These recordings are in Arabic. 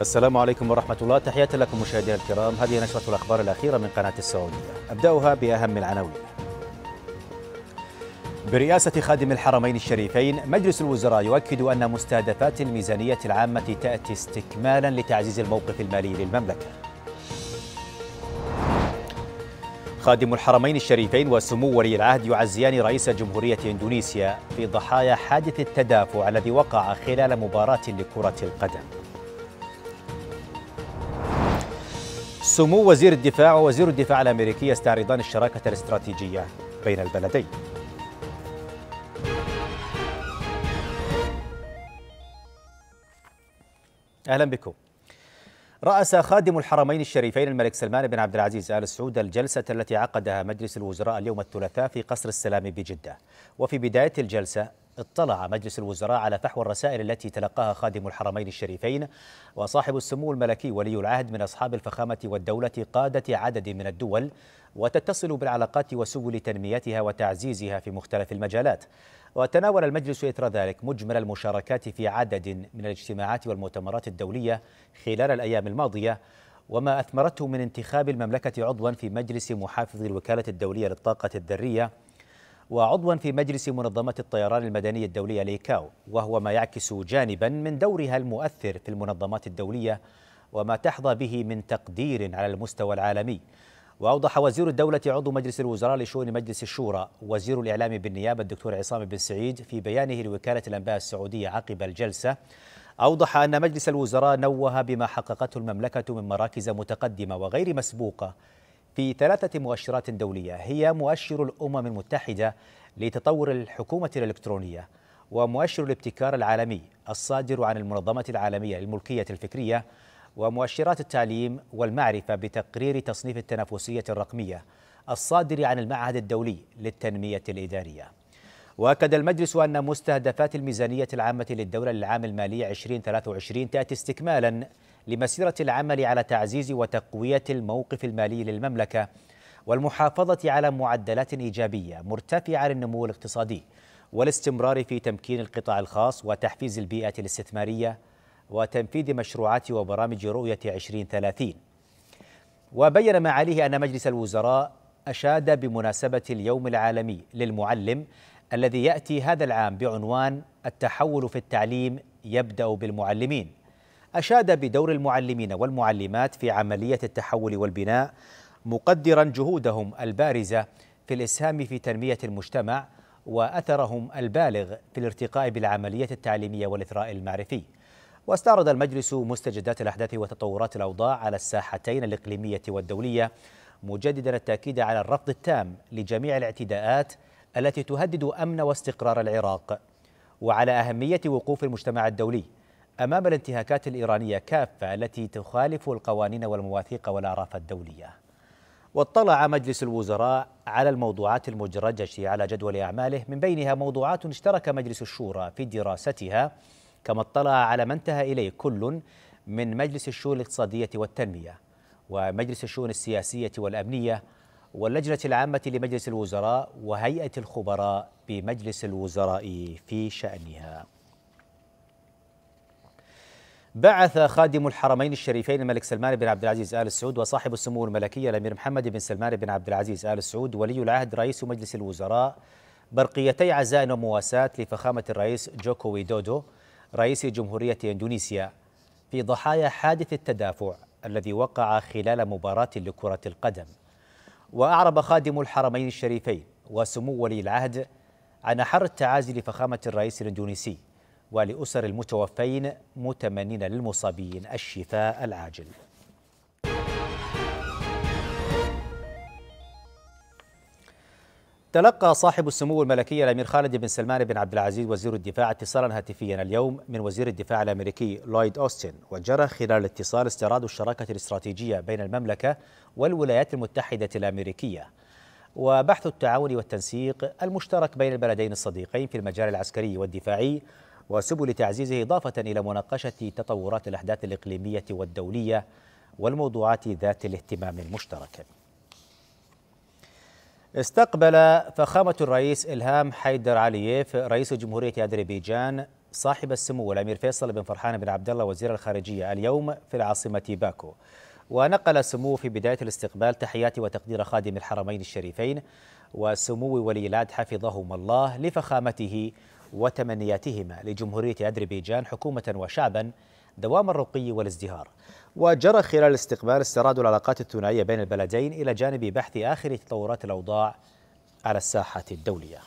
السلام عليكم ورحمة الله تحية لكم مشاهدينا الكرام هذه نشرة الأخبار الأخيرة من قناة السعودية أبدأها بأهم العناوين برئاسة خادم الحرمين الشريفين مجلس الوزراء يؤكد أن مستهدفات الميزانية العامة تأتي استكمالا لتعزيز الموقف المالي للمملكة خادم الحرمين الشريفين وسمو ولي العهد يعزيان رئيس جمهورية إندونيسيا في ضحايا حادث التدافع الذي وقع خلال مباراة لكرة القدم سمو وزير الدفاع ووزير الدفاع الامريكي يستعرضان الشراكه الاستراتيجيه بين البلدين اهلا بكم رأس خادم الحرمين الشريفين الملك سلمان بن عبد العزيز آل سعود الجلسة التي عقدها مجلس الوزراء اليوم الثلاثاء في قصر السلام بجدة وفي بداية الجلسة اطلع مجلس الوزراء على فحوى الرسائل التي تلقاها خادم الحرمين الشريفين وصاحب السمو الملكي ولي العهد من أصحاب الفخامة والدولة قادة عدد من الدول وتتصل بالعلاقات وسبل تنميتها وتعزيزها في مختلف المجالات وتناول المجلس إثر ذلك مجمل المشاركات في عدد من الاجتماعات والمؤتمرات الدولية خلال الأيام الماضية وما أثمرته من انتخاب المملكة عضوا في مجلس محافظ الوكالة الدولية للطاقة الذرية وعضوا في مجلس منظمة الطيران المدني الدولية ليكاو وهو ما يعكس جانبا من دورها المؤثر في المنظمات الدولية وما تحظى به من تقدير على المستوى العالمي وأوضح وزير الدولة عضو مجلس الوزراء لشؤون مجلس الشورى وزير الإعلام بالنيابة الدكتور عصام بن سعيد في بيانه لوكالة الأنباء السعودية عقب الجلسة أوضح أن مجلس الوزراء نوه بما حققته المملكة من مراكز متقدمة وغير مسبوقة في ثلاثة مؤشرات دولية هي مؤشر الأمم المتحدة لتطور الحكومة الإلكترونية ومؤشر الابتكار العالمي الصادر عن المنظمة العالمية للملكية الفكرية ومؤشرات التعليم والمعرفة بتقرير تصنيف التنافسية الرقمية الصادر عن المعهد الدولي للتنمية الإدارية واكد المجلس ان مستهدفات الميزانيه العامه للدوله للعام المالي 2023 تاتي استكمالا لمسيره العمل على تعزيز وتقويه الموقف المالي للمملكه والمحافظه على معدلات ايجابيه مرتفعه للنمو الاقتصادي والاستمرار في تمكين القطاع الخاص وتحفيز البيئه الاستثماريه وتنفيذ مشروعات وبرامج رؤيه 2030 وبين معاليه ان مجلس الوزراء اشاد بمناسبه اليوم العالمي للمعلم الذي ياتي هذا العام بعنوان التحول في التعليم يبدا بالمعلمين اشاد بدور المعلمين والمعلمات في عمليه التحول والبناء مقدرا جهودهم البارزه في الاسهام في تنميه المجتمع واثرهم البالغ في الارتقاء بالعمليه التعليميه والاثراء المعرفي واستعرض المجلس مستجدات الاحداث وتطورات الاوضاع على الساحتين الاقليميه والدوليه مجددا التاكيد على الرفض التام لجميع الاعتداءات التي تهدد أمن واستقرار العراق وعلى أهمية وقوف المجتمع الدولي أمام الانتهاكات الإيرانية كافة التي تخالف القوانين والمواثيق والأعراف الدولية واطلع مجلس الوزراء على الموضوعات المجرجة على جدول أعماله من بينها موضوعات اشترك مجلس الشورى في دراستها كما اطلع على ما انتهى إليه كل من مجلس الشؤون الاقتصادية والتنمية ومجلس الشؤون السياسية والأمنية واللجنة العامة لمجلس الوزراء وهيئة الخبراء بمجلس الوزراء في شأنها بعث خادم الحرمين الشريفين الملك سلمان بن عبد العزيز آل سعود وصاحب السمو الملكية الأمير محمد بن سلمان بن عبد العزيز آل سعود ولي العهد رئيس مجلس الوزراء برقيتي عزاء ومواساة لفخامة الرئيس جوكو ويدودو رئيس جمهورية إندونيسيا في ضحايا حادث التدافع الذي وقع خلال مباراة لكرة القدم وأعرب خادم الحرمين الشريفين وسمو ولي العهد عن حر التعازي لفخامة الرئيس الإندونيسي ولأسر المتوفين متمنين للمصابين الشفاء العاجل تلقى صاحب السمو الملكي الامير خالد بن سلمان بن عبد العزيز وزير الدفاع اتصالا هاتفيا اليوم من وزير الدفاع الامريكي لويد اوستن وجرى خلال الاتصال استعراض الشراكه الاستراتيجيه بين المملكه والولايات المتحده الامريكيه وبحث التعاون والتنسيق المشترك بين البلدين الصديقين في المجال العسكري والدفاعي وسبل تعزيزه اضافه الى مناقشه تطورات الاحداث الاقليميه والدوليه والموضوعات ذات الاهتمام المشترك استقبل فخامة الرئيس إلهام حيدر علييف رئيس جمهورية أذربيجان صاحب السمو الأمير فيصل بن فرحان بن عبد الله وزير الخارجية اليوم في العاصمة باكو ونقل سموه في بداية الاستقبال تحيات وتقدير خادم الحرمين الشريفين وسمو ولي العهد حفظهما الله لفخامته وتمنياتهما لجمهورية أذربيجان حكومة وشعبا دوام الرقي والازدهار وجرى خلال الاستقبال استراد العلاقات الثنائية بين البلدين إلى جانب بحث آخر تطورات الأوضاع على الساحة الدولية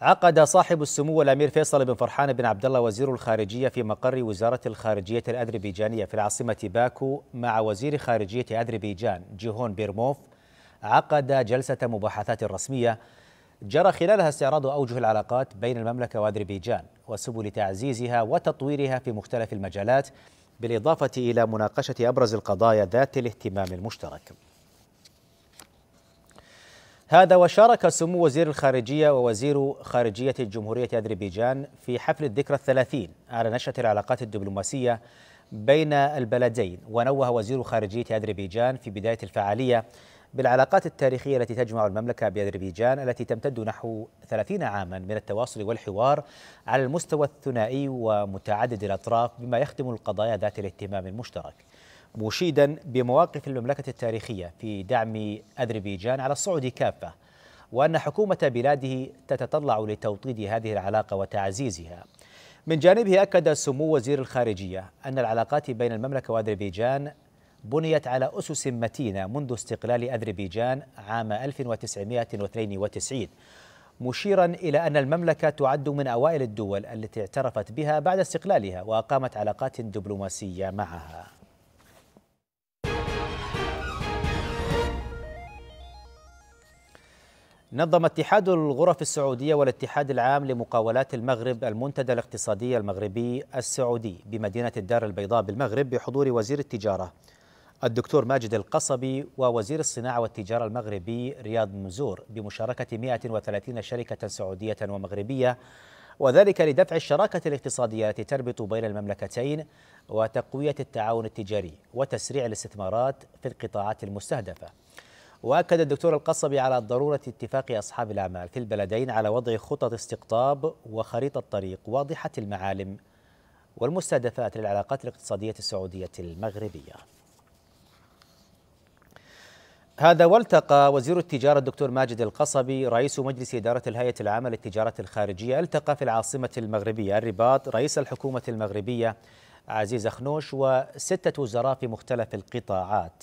عقد صاحب السمو الامير فيصل بن فرحان بن عبد الله وزير الخارجيه في مقر وزاره الخارجيه الاذربيجانيه في العاصمه باكو مع وزير خارجيه اذربيجان جيهون بيرموف عقد جلسه مباحثات رسميه جرى خلالها استعراض اوجه العلاقات بين المملكه واذربيجان وسبل تعزيزها وتطويرها في مختلف المجالات بالإضافة إلى مناقشة أبرز القضايا ذات الاهتمام المشترك هذا وشارك سمو وزير الخارجية ووزير خارجية جمهورية أذربيجان في حفل الذكرى الثلاثين على نشأة العلاقات الدبلوماسية بين البلدين ونوه وزير خارجية أذربيجان في بداية الفعالية بالعلاقات التاريخية التي تجمع المملكة بأذربيجان التي تمتد نحو 30 عاما من التواصل والحوار على المستوى الثنائي ومتعدد الأطراف بما يخدم القضايا ذات الاهتمام المشترك مشيدا بمواقف المملكة التاريخية في دعم أذربيجان على الصعود كافة وأن حكومة بلاده تتطلع لتوطيد هذه العلاقة وتعزيزها من جانبه أكد سمو وزير الخارجية أن العلاقات بين المملكة وأذربيجان بنيت على أسس متينة منذ استقلال أذربيجان عام 1992 مشيرا إلى أن المملكة تعد من أوائل الدول التي اعترفت بها بعد استقلالها وأقامت علاقات دبلوماسية معها نظم اتحاد الغرف السعودية والاتحاد العام لمقاولات المغرب المنتدى الاقتصادي المغربي السعودي بمدينة الدار البيضاء بالمغرب بحضور وزير التجارة الدكتور ماجد القصبي ووزير الصناعة والتجارة المغربي رياض مزور بمشاركة 130 شركة سعودية ومغربية وذلك لدفع الشراكة الاقتصادية التي تربط بين المملكتين وتقوية التعاون التجاري وتسريع الاستثمارات في القطاعات المستهدفة وأكد الدكتور القصبي على ضرورة اتفاق أصحاب الأعمال في البلدين على وضع خطط استقطاب وخريطة طريق واضحة المعالم والمستهدفات للعلاقات الاقتصادية السعودية المغربية هذا والتقى وزير التجارة الدكتور ماجد القصبي رئيس مجلس إدارة الهيئة العامة للتجارة الخارجية التقى في العاصمة المغربية الرباط رئيس الحكومة المغربية عزيز خنوش وستة وزراء في مختلف القطاعات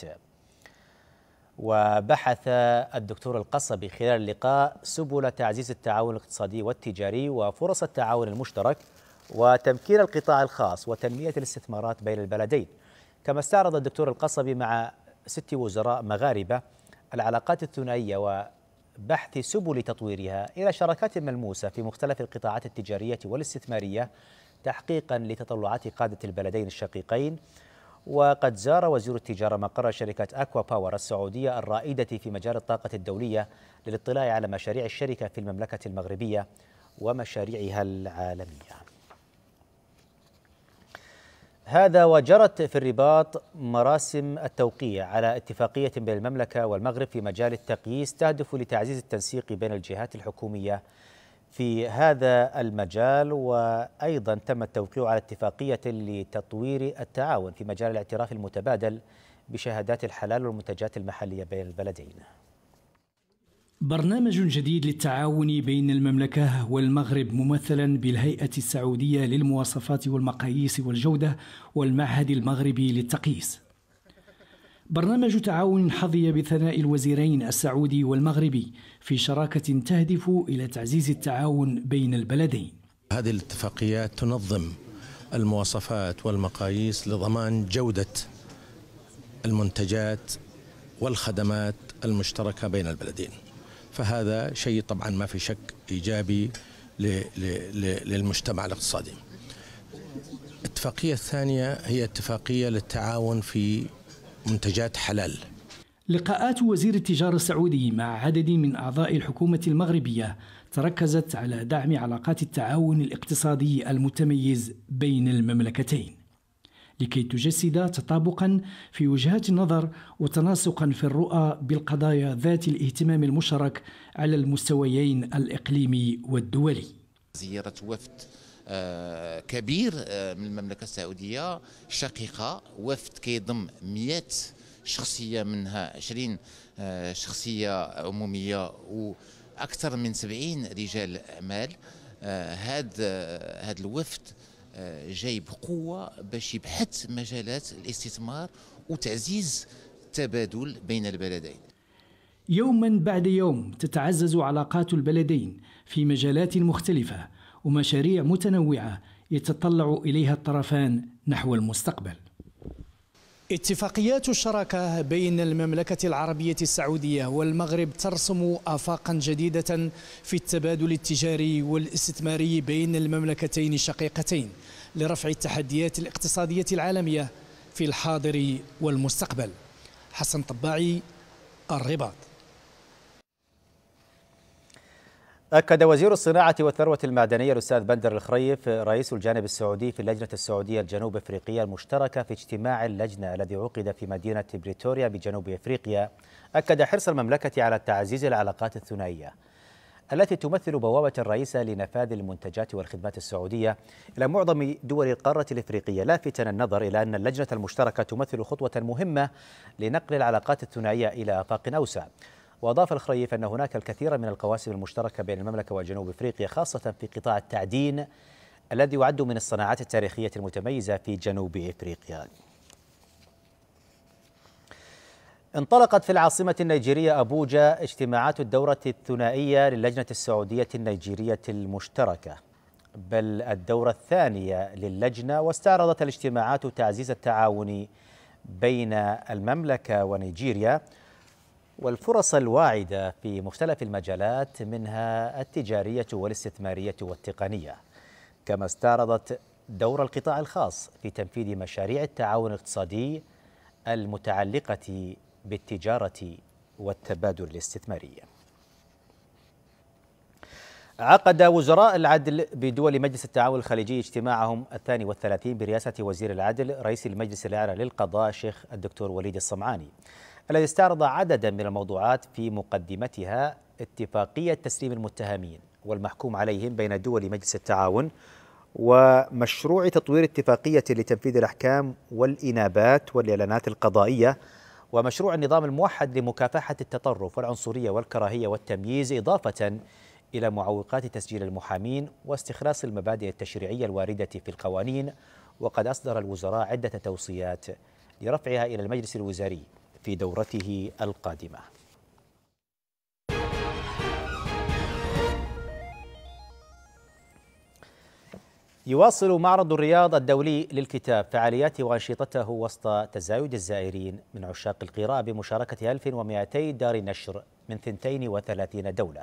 وبحث الدكتور القصبي خلال اللقاء سبل تعزيز التعاون الاقتصادي والتجاري وفرص التعاون المشترك وتمكين القطاع الخاص وتنمية الاستثمارات بين البلدين كما استعرض الدكتور القصبي مع ست وزراء مغاربة العلاقات الثنائية وبحث سبل تطويرها إلى شراكات ملموسة في مختلف القطاعات التجارية والاستثمارية تحقيقا لتطلعات قادة البلدين الشقيقين وقد زار وزير التجارة مقر شركة أكوا باور السعودية الرائدة في مجال الطاقة الدولية للاطلاع على مشاريع الشركة في المملكة المغربية ومشاريعها العالمية هذا وجرت في الرباط مراسم التوقيع على اتفاقية بين المملكة والمغرب في مجال التقييس تهدف لتعزيز التنسيق بين الجهات الحكومية في هذا المجال وأيضا تم التوقيع على اتفاقية لتطوير التعاون في مجال الاعتراف المتبادل بشهادات الحلال والمنتجات المحلية بين البلدين برنامج جديد للتعاون بين المملكة والمغرب ممثلا بالهيئة السعودية للمواصفات والمقاييس والجودة والمعهد المغربي للتقييس. برنامج تعاون حظي بثناء الوزيرين السعودي والمغربي في شراكة تهدف إلى تعزيز التعاون بين البلدين. هذه الاتفاقيات تنظم المواصفات والمقاييس لضمان جودة المنتجات والخدمات المشتركة بين البلدين. فهذا شيء طبعا ما في شك إيجابي للمجتمع الاقتصادي الاتفاقية الثانية هي اتفاقية للتعاون في منتجات حلال لقاءات وزير التجارة السعودي مع عدد من أعضاء الحكومة المغربية تركزت على دعم علاقات التعاون الاقتصادي المتميز بين المملكتين لكي تجسد تطابقا في وجهات النظر وتناسقا في الرؤى بالقضايا ذات الاهتمام المشترك على المستويين الاقليمي والدولي. زياره وفد آه، كبير آه، من المملكه السعوديه شقيقه وفد كيضم 100 شخصيه منها 20 آه، شخصيه عموميه واكثر من 70 رجال اعمال هذا هذا الوفد آه، جاي بقوه باش يبحث مجالات الاستثمار وتعزيز التبادل بين البلدين يوما بعد يوم تتعزز علاقات البلدين في مجالات مختلفه ومشاريع متنوعه يتطلع اليها الطرفان نحو المستقبل اتفاقيات الشراكة بين المملكة العربية السعودية والمغرب ترسم آفاقا جديدة في التبادل التجاري والاستثماري بين المملكتين الشقيقتين لرفع التحديات الاقتصادية العالمية في الحاضر والمستقبل حسن طباعي الرباط أكد وزير الصناعة والثروة المعدنية الأستاذ بندر الخريف رئيس الجانب السعودي في اللجنة السعودية الجنوب أفريقية المشتركة في اجتماع اللجنة الذي عقد في مدينة بريتوريا بجنوب أفريقيا أكد حرص المملكة على تعزيز العلاقات الثنائية التي تمثل بوابة رئيسة لنفاذ المنتجات والخدمات السعودية إلى معظم دول القارة الإفريقية لافتا النظر إلى أن اللجنة المشتركة تمثل خطوة مهمة لنقل العلاقات الثنائية إلى آفاق أوسع وأضاف الخريف أن هناك الكثير من القواسم المشتركة بين المملكة وجنوب إفريقيا خاصة في قطاع التعدين الذي يعد من الصناعات التاريخية المتميزة في جنوب إفريقيا انطلقت في العاصمة النيجيرية أبوجا اجتماعات الدورة الثنائية للجنة السعودية النيجيرية المشتركة بل الدورة الثانية للجنة واستعرضت الاجتماعات تعزيز التعاون بين المملكة ونيجيريا والفرص الواعدة في مختلف المجالات منها التجارية والاستثمارية والتقنية كما استعرضت دور القطاع الخاص في تنفيذ مشاريع التعاون الاقتصادي المتعلقة بالتجارة والتبادل الاستثماري عقد وزراء العدل بدول مجلس التعاون الخليجي اجتماعهم الثاني والثلاثين برئاسة وزير العدل رئيس المجلس الأعلى للقضاء الشيخ الدكتور وليد الصمعاني الذي استعرض عددا من الموضوعات في مقدمتها اتفاقية تسليم المتهمين والمحكوم عليهم بين دول مجلس التعاون ومشروع تطوير اتفاقية لتنفيذ الأحكام والإنابات والإعلانات القضائية ومشروع النظام الموحد لمكافحة التطرف والعنصرية والكراهية والتمييز إضافة إلى معوقات تسجيل المحامين واستخلاص المبادئ التشريعية الواردة في القوانين وقد أصدر الوزراء عدة توصيات لرفعها إلى المجلس الوزاري في دورته القادمة يواصل معرض الرياض الدولي للكتاب فعالياته وأنشطته وسط تزايد الزائرين من عشاق القراءة بمشاركة 1200 دار نشر من 32 دولة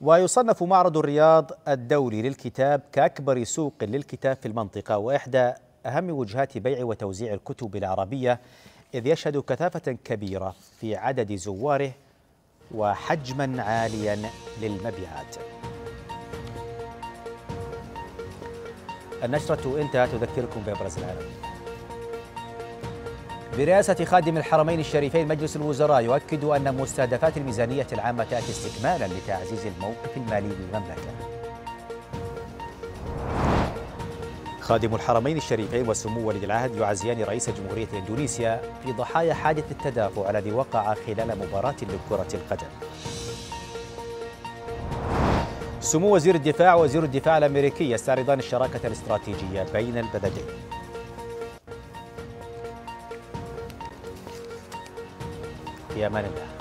ويصنف معرض الرياض الدولي للكتاب كأكبر سوق للكتاب في المنطقة وإحدى أهم وجهات بيع وتوزيع الكتب العربية إذ يشهد كثافة كبيرة في عدد زواره وحجما عاليا للمبيعات النشرة انتهت تذكركم بأبرز العالم برئاسة خادم الحرمين الشريفين مجلس الوزراء يؤكد أن مستهدفات الميزانية العامة تأتي استكمالا لتعزيز الموقف المالي للمملكة خادم الحرمين الشريفين وسمو ولي العهد يعزيان رئيس جمهورية إندونيسيا في ضحايا حادث التدافع الذي وقع خلال مباراة لكرة القدم سمو وزير الدفاع وزير الدفاع الأمريكي يستعرضان الشراكة الاستراتيجية بين البلدين في أمان الله